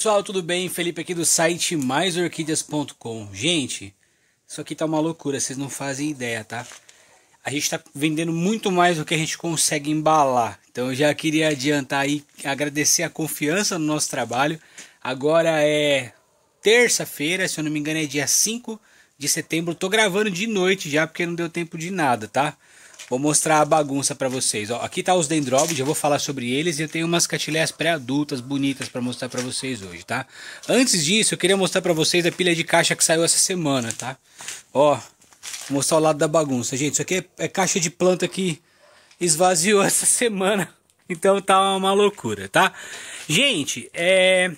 pessoal, tudo bem? Felipe aqui do site maisorquídeas.com. Gente, isso aqui tá uma loucura, vocês não fazem ideia, tá? A gente tá vendendo muito mais do que a gente consegue embalar. Então eu já queria adiantar aí, agradecer a confiança no nosso trabalho. Agora é terça-feira, se eu não me engano é dia 5 de setembro. Tô gravando de noite já porque não deu tempo de nada, tá? Vou mostrar a bagunça para vocês. Ó, aqui tá os dendróbides, eu vou falar sobre eles e eu tenho umas catileias pré-adultas bonitas para mostrar para vocês hoje, tá? Antes disso, eu queria mostrar para vocês a pilha de caixa que saiu essa semana, tá? Ó, vou mostrar o lado da bagunça. Gente, isso aqui é, é caixa de planta que esvaziou essa semana. Então tá uma loucura, tá? Gente, é...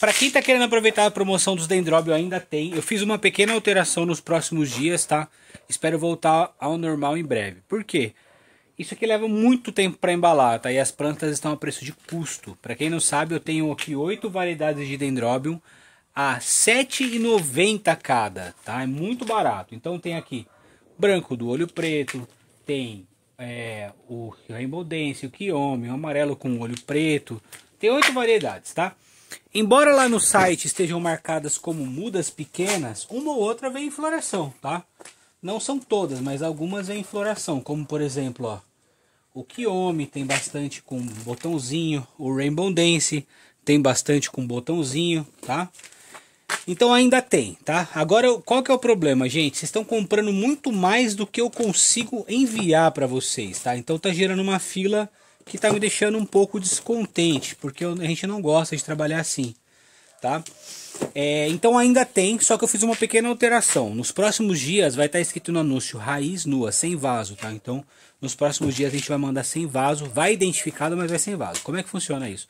Para quem tá querendo aproveitar a promoção dos Dendrobium, ainda tem. Eu fiz uma pequena alteração nos próximos dias, tá? Espero voltar ao normal em breve. Por quê? Isso aqui leva muito tempo para embalar, tá? E as plantas estão a preço de custo. Para quem não sabe, eu tenho aqui oito variedades de Dendrobium a R$ 7,90 cada, tá? É muito barato. Então tem aqui branco do olho preto, tem é, o Rainbow Dance, o Kiyomi, o amarelo com olho preto. Tem oito variedades, tá? Embora lá no site estejam marcadas como mudas pequenas, uma ou outra vem em floração, tá? Não são todas, mas algumas vêm em floração, como por exemplo, ó, o Kiyomi tem bastante com botãozinho, o Rainbow Dance tem bastante com botãozinho, tá? Então ainda tem, tá? Agora, qual que é o problema, gente? Vocês estão comprando muito mais do que eu consigo enviar para vocês, tá? Então tá gerando uma fila que está me deixando um pouco descontente, porque a gente não gosta de trabalhar assim, tá? É, então ainda tem, só que eu fiz uma pequena alteração. Nos próximos dias vai estar tá escrito no anúncio raiz nua, sem vaso, tá? Então nos próximos dias a gente vai mandar sem vaso, vai identificado, mas vai sem vaso. Como é que funciona isso?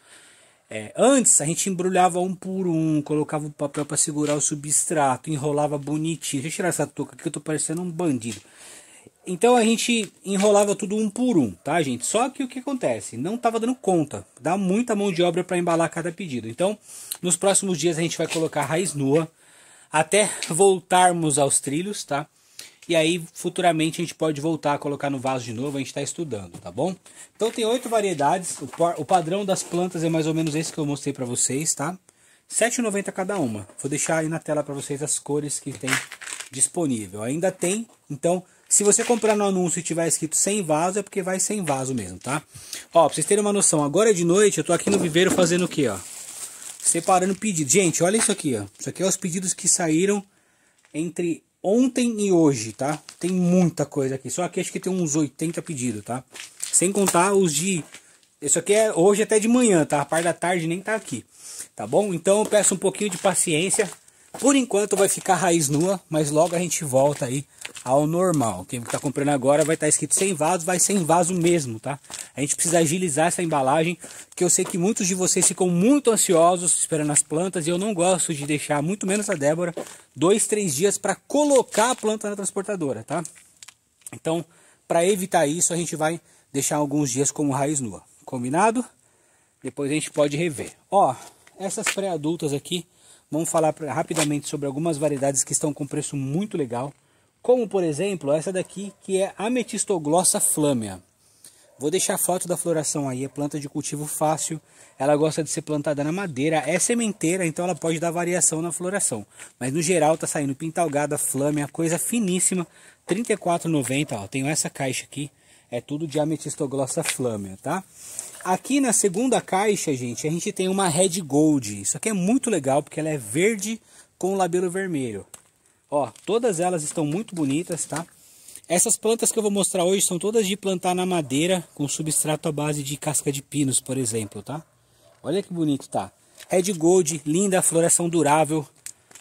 É, antes a gente embrulhava um por um, colocava o papel para segurar o substrato, enrolava bonitinho. Deixa eu tirar essa touca que eu tô parecendo um bandido. Então a gente enrolava tudo um por um, tá, gente? Só que o que acontece? Não estava dando conta. Dá muita mão de obra para embalar cada pedido. Então, nos próximos dias a gente vai colocar raiz nua até voltarmos aos trilhos, tá? E aí, futuramente, a gente pode voltar a colocar no vaso de novo. A gente está estudando, tá bom? Então, tem oito variedades. O, padrão das plantas é mais ou menos esse que eu mostrei para vocês, tá? R$ 7,90 cada uma. Vou deixar aí na tela para vocês as cores que tem disponível. Ainda tem, então se você comprar no anúncio e tiver escrito sem vaso, é porque vai sem vaso mesmo, tá? Ó, pra vocês terem uma noção, agora de noite eu tô aqui no viveiro fazendo o quê, ó? Separando pedidos. Gente, olha isso aqui, ó. Isso aqui é os pedidos que saíram entre ontem e hoje, tá? Tem muita coisa aqui. Só aqui acho que tem uns 80 pedidos, tá? Sem contar os de... Isso aqui é hoje até de manhã, tá? A parte da tarde nem tá aqui, tá bom? Então eu peço um pouquinho de paciência por enquanto vai ficar raiz nua, mas logo a gente volta aí ao normal. Quem está comprando agora vai estar tá escrito sem vaso, vai sem vaso mesmo, tá? A gente precisa agilizar essa embalagem, que eu sei que muitos de vocês ficam muito ansiosos esperando as plantas e eu não gosto de deixar, muito menos a Débora, dois, três dias para colocar a planta na transportadora, tá? Então, para evitar isso, a gente vai deixar alguns dias como raiz nua, combinado? Depois a gente pode rever. Ó, essas pré-adultas aqui Vamos falar rapidamente sobre algumas variedades que estão com preço muito legal, como por exemplo essa daqui que é Ametistoglossa flamea. Vou deixar a foto da floração aí, é planta de cultivo fácil, ela gosta de ser plantada na madeira, é sementeira, então ela pode dar variação na floração. Mas no geral tá saindo pintalgada, flâmea, coisa finíssima, R$ 34,90, ó, tenho essa caixa aqui, é tudo de ametistoglossa flâmea, tá? Aqui na segunda caixa, gente, a gente tem uma Red Gold. Isso aqui é muito legal porque ela é verde com labelo vermelho. Ó, todas elas estão muito bonitas, tá? Essas plantas que eu vou mostrar hoje são todas de plantar na madeira com substrato à base de casca de pinos, por exemplo, tá? Olha que bonito tá. Red Gold, linda, floração durável,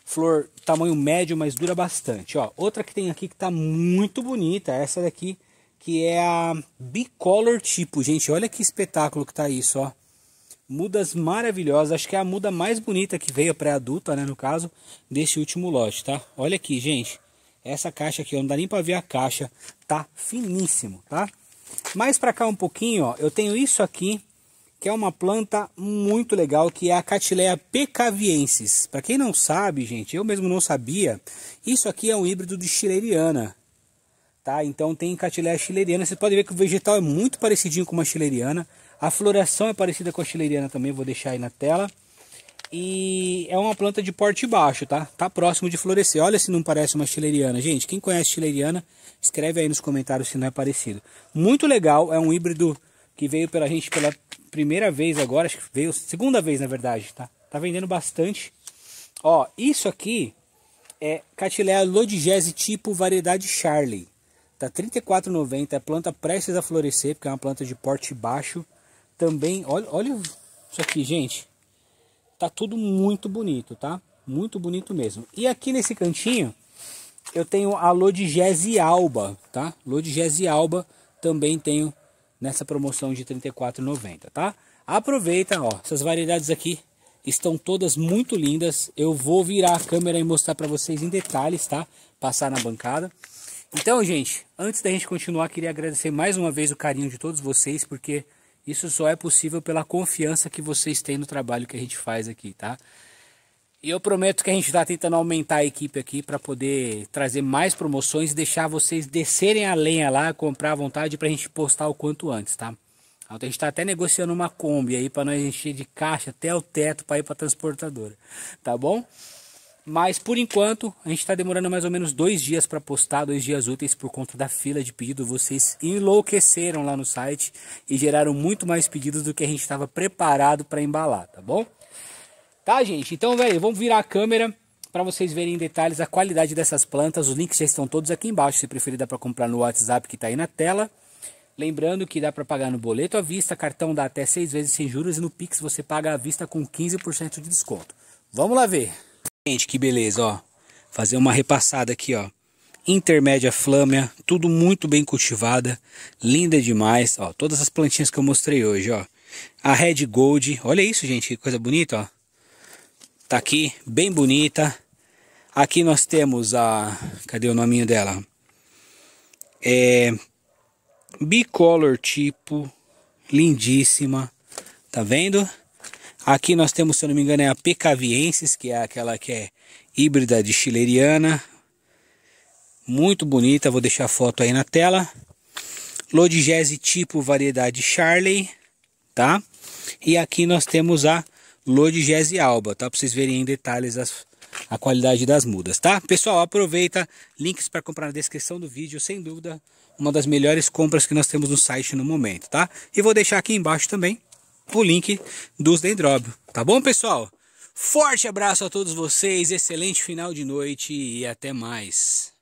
flor tamanho médio, mas dura bastante. Ó, outra que tem aqui que tá muito bonita, essa daqui que é a bicolor tipo. Gente, olha que espetáculo que tá isso, ó. Mudas maravilhosas, acho que é a muda mais bonita que veio pré-adulta, né, no caso, desse último lote, tá? Olha aqui, gente, essa caixa aqui, ó, não dá nem para ver a caixa, tá finíssimo, tá? Mais para cá um pouquinho, ó, eu tenho isso aqui, que é uma planta muito legal, que é a Catilea pecaviensis. Para quem não sabe, gente, eu mesmo não sabia, isso aqui é um híbrido de chileriana. Tá? Então tem Catileia chileriana. Você pode ver que o vegetal é muito parecidinho com uma chileriana. A floração é parecida com a chileriana também, vou deixar aí na tela. E é uma planta de porte baixo, tá? Tá próximo de florescer. Olha se não parece uma chileriana. Gente, quem conhece chileriana, escreve aí nos comentários se não é parecido. Muito legal, é um híbrido que veio pela gente pela primeira vez agora, acho que veio segunda vez na verdade, tá? Tá vendendo bastante. Ó, isso aqui é Catileia lodigese tipo variedade Charlie. Tá R$ 34,90. É planta prestes a florescer, porque é uma planta de porte baixo. Também, olha, olha isso aqui, gente. Tá tudo muito bonito, tá? Muito bonito mesmo. E aqui nesse cantinho, eu tenho a Lodigese Alba, tá? Lodigese Alba também tenho nessa promoção de R$ 34,90, tá? Aproveita, ó. Essas variedades aqui estão todas muito lindas. Eu vou virar a câmera e mostrar para vocês em detalhes, tá? Passar na bancada. Então, gente, antes da gente continuar, queria agradecer mais uma vez o carinho de todos vocês, porque isso só é possível pela confiança que vocês têm no trabalho que a gente faz aqui, tá? E eu prometo que a gente está tentando aumentar a equipe aqui para poder trazer mais promoções e deixar vocês descerem a lenha lá, comprar à vontade para a gente postar o quanto antes, tá? a gente está até negociando uma Kombi aí para nós encher de caixa até o teto para ir para transportadora, tá bom? Mas por enquanto, a gente está demorando mais ou menos dois dias para postar, dois dias úteis por conta da fila de pedido. Vocês enlouqueceram lá no site e geraram muito mais pedidos do que a gente estava preparado para embalar, tá bom? Tá, gente? Então, velho, vamos virar a câmera para vocês verem em detalhes a qualidade dessas plantas. Os links já estão todos aqui embaixo, se preferir dá para comprar no WhatsApp que está aí na tela. Lembrando que dá para pagar no boleto à vista, cartão dá até seis vezes sem juros e no Pix você paga à vista com 15% de desconto. Vamos lá ver. Gente, que beleza, ó. Fazer uma repassada aqui, ó. Intermédia flâmia, tudo muito bem cultivada, linda demais, ó. Todas as plantinhas que eu mostrei hoje, ó. A Red Gold, olha isso, gente, que coisa bonita, ó. Tá aqui, bem bonita. Aqui nós temos a, cadê o nominho dela? É bicolor tipo, lindíssima. Tá vendo? Aqui nós temos, se eu não me engano, é a Pecaviensis, que é aquela que é híbrida de chileriana. Muito bonita, vou deixar a foto aí na tela. Lodgese tipo variedade Charley, tá? E aqui nós temos a Lodgese alba, tá? Para vocês verem em detalhes as, a qualidade das mudas, tá? Pessoal, aproveita, links para comprar na descrição do vídeo, sem dúvida, uma das melhores compras que nós temos no site no momento, tá? E vou deixar aqui embaixo também o link dos Dendróbio. Tá bom, pessoal? Forte abraço a todos vocês, excelente final de noite e até mais.